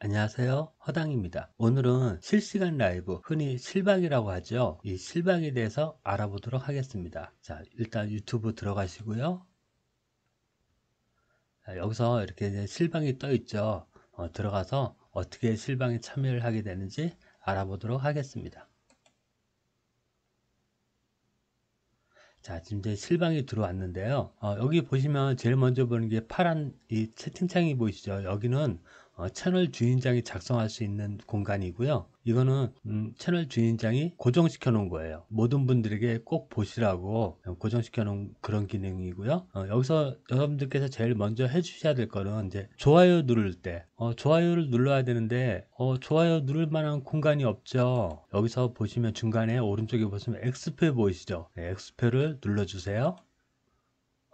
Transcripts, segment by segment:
안녕하세요 허당입니다 오늘은 실시간 라이브 흔히 실방이라고 하죠 이 실방에 대해서 알아보도록 하겠습니다 자 일단 유튜브 들어가시고요 자, 여기서 이렇게 실방이 떠 있죠 어, 들어가서 어떻게 실방에 참여를 하게 되는지 알아보도록 하겠습니다 자 지금 이제 실방이 들어왔는데요 어, 여기 보시면 제일 먼저 보는 게 파란 이 채팅창이 보이시죠 여기는 어, 채널 주인장이 작성할 수 있는 공간이고요. 이거는 음, 채널 주인장이 고정시켜 놓은 거예요. 모든 분들에게 꼭 보시라고 어, 고정시켜 놓은 그런 기능이고요. 어, 여기서 여러분들께서 제일 먼저 해주셔야 될 거는 이제 좋아요 누를 때 어, 좋아요를 눌러야 되는데 어, 좋아요 누를 만한 공간이 없죠. 여기서 보시면 중간에 오른쪽에 보시면 X표 보이시죠? 네, X표를 눌러주세요.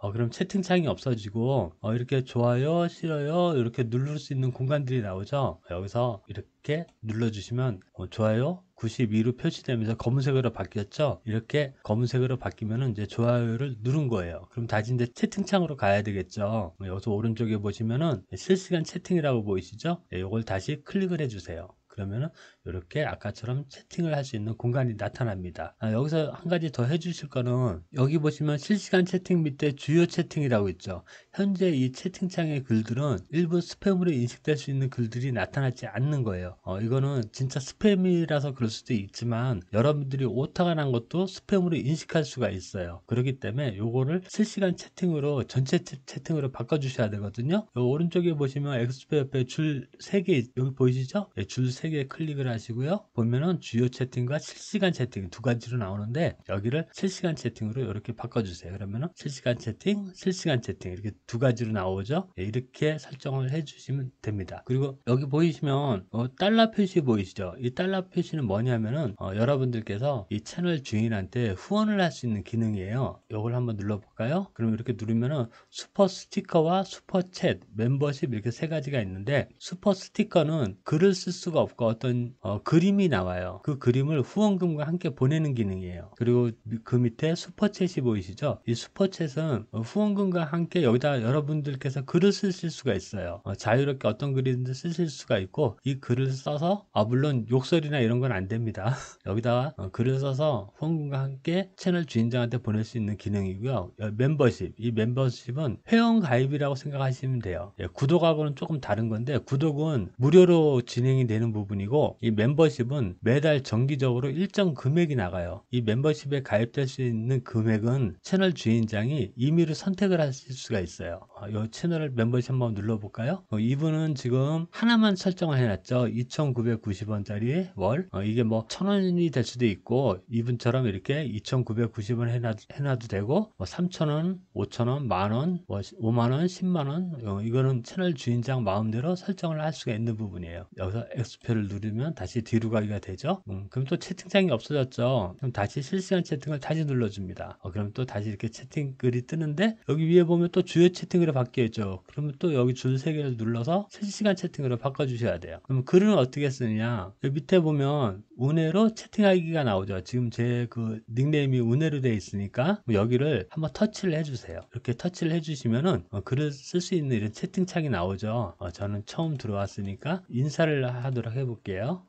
어, 그럼 채팅창이 없어지고 어, 이렇게 좋아요 싫어요 이렇게 누를 수 있는 공간들이 나오죠 여기서 이렇게 눌러주시면 어, 좋아요 92로 표시되면서 검은색으로 바뀌었죠 이렇게 검은색으로 바뀌면 이제 좋아요를 누른 거예요 그럼 다시 이제 채팅창으로 가야 되겠죠 어, 여기서 오른쪽에 보시면은 실시간 채팅이라고 보이시죠 이걸 예, 다시 클릭을 해주세요 그러면은 이렇게 아까처럼 채팅을 할 수 있는 공간이 나타납니다 아, 여기서 한 가지 더 해주실 거는 여기 보시면 실시간 채팅 밑에 주요 채팅이라고 있죠 현재 이 채팅창의 글들은 일부 스팸으로 인식될 수 있는 글들이 나타나지 않는 거예요 어, 이거는 진짜 스팸이라서 그럴 수도 있지만 여러분들이 오타가 난 것도 스팸으로 인식할 수가 있어요 그렇기 때문에 요거를 실시간 채팅으로 전체 채팅으로 바꿔 주셔야 되거든요 오른쪽에 보시면 엑스페 옆에 줄 3개 여기 보이시죠 네, 줄 세개 클릭을 하시고요. 보면은 주요 채팅과 실시간 채팅 두 가지로 나오는데 여기를 실시간 채팅으로 이렇게 바꿔주세요. 그러면은 실시간 채팅, 실시간 채팅 이렇게 두 가지로 나오죠. 예, 이렇게 설정을 해주시면 됩니다. 그리고 여기 보이시면 어, 달러 표시 보이시죠? 이 달러 표시는 뭐냐면은 어, 여러분들께서 이 채널 주인한테 후원을 할 수 있는 기능이에요. 이걸 한번 눌러볼까요? 그럼 이렇게 누르면은 슈퍼 스티커와 슈퍼챗, 멤버십 이렇게 세 가지가 있는데 슈퍼 스티커는 글을 쓸 수가 없고 모 그 어떤 어, 그림이 나와요. 그 그림을 후원금과 함께 보내는 기능이에요. 그리고 그 밑에 슈퍼챗이 보이시죠? 이 슈퍼챗은 어, 후원금과 함께 여기다 여러분들께서 글을 쓰실 수가 있어요. 어, 자유롭게 어떤 글이든지 쓰실 수가 있고 이 글을 써서 아 물론 욕설이나 이런 건 안 됩니다. 여기다 어, 글을 써서 후원금과 함께 채널 주인장한테 보낼 수 있는 기능이고요. 어, 멤버십 이 멤버십은 회원 가입이라고 생각하시면 돼요. 예, 구독하고는 조금 다른 건데 구독은 무료로 진행이 되는 부분 부분이고 이 멤버십은 매달 정기적으로 일정 금액이 나가요. 이 멤버십에 가입될 수 있는 금액은 채널 주인장이 임의로 선택을 하실 수가 있어요. 이 아, 채널을 멤버십 한번 눌러볼까요? 어, 이분은 지금 하나만 설정을 해놨죠. 2,990원짜리 월. 어, 이게 뭐 1,000원이 될 수도 있고 이분처럼 이렇게 2,990원 해놔, 도 되고 뭐 3,000원, 5,000원, 만원, 뭐 5만원, 10만원 어, 이거는 채널 주인장 마음대로 설정을 할 수가 있는 부분이에요. 여기서 X표 버튼을 누르면 다시 뒤로 가기가 되죠 음, 그럼 또 채팅창이 없어졌죠 그럼 다시 실시간 채팅을 다시 눌러줍니다 어, 그럼 또 다시 이렇게 채팅글이 뜨는데 여기 위에 보면 또 주요 채팅으로 바뀌어죠 그러면 또 여기 줄 세 개를 눌러서 실시간 채팅으로 바꿔주셔야 돼요 그럼 글은 어떻게 쓰느냐 밑에 보면 운해로 채팅하기가 나오죠 지금 제 그 닉네임이 운해로 되어 있으니까 여기를 한번 터치를 해주세요 이렇게 터치를 해주시면은 어, 글을 쓸 수 있는 이런 채팅창이 나오죠 어, 저는 처음 들어왔으니까 인사를 하도록 해볼게요 해볼게요.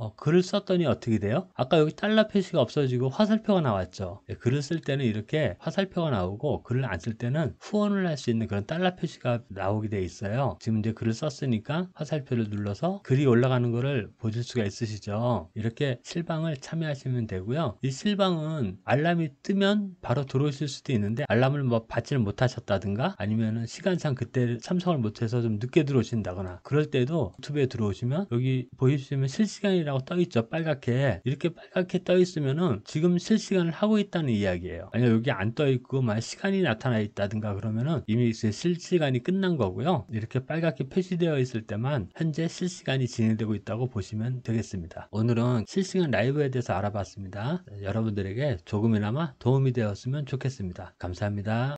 어, 글을 썼더니 어떻게 돼요? 아까 여기 달러 표시가 없어지고 화살표가 나왔죠. 예, 글을 쓸 때는 이렇게 화살표가 나오고 글을 안 쓸 때는 후원을 할 수 있는 그런 달러 표시가 나오게 돼 있어요. 지금 이제 글을 썼으니까 화살표를 눌러서 글이 올라가는 것을 보실 수가 있으시죠. 이렇게 실방을 참여하시면 되고요. 이 실방은 알람이 뜨면 바로 들어오실 수도 있는데 알람을 뭐 받지를 못하셨다든가 아니면은 시간상 그때 참석을 못해서 좀 늦게 들어오신다거나 그럴 때도 유튜브에 들어오시면 여기 보시면 실시간이라 이라고떠 있죠. 빨갛게. 이렇게 빨갛게 떠 있으면은 지금 실시간을 하고 있다는 이야기예요. 만약 여기 안 떠 있고 만 시간이 나타나 있다든가 그러면은 이미 실시간이 끝난 거고요. 이렇게 빨갛게 표시되어 있을 때만 현재 실시간이 진행되고 있다고 보시면 되겠습니다. 오늘은 실시간 라이브에 대해서 알아봤습니다. 여러분들에게 조금이나마 도움이 되었으면 좋겠습니다. 감사합니다.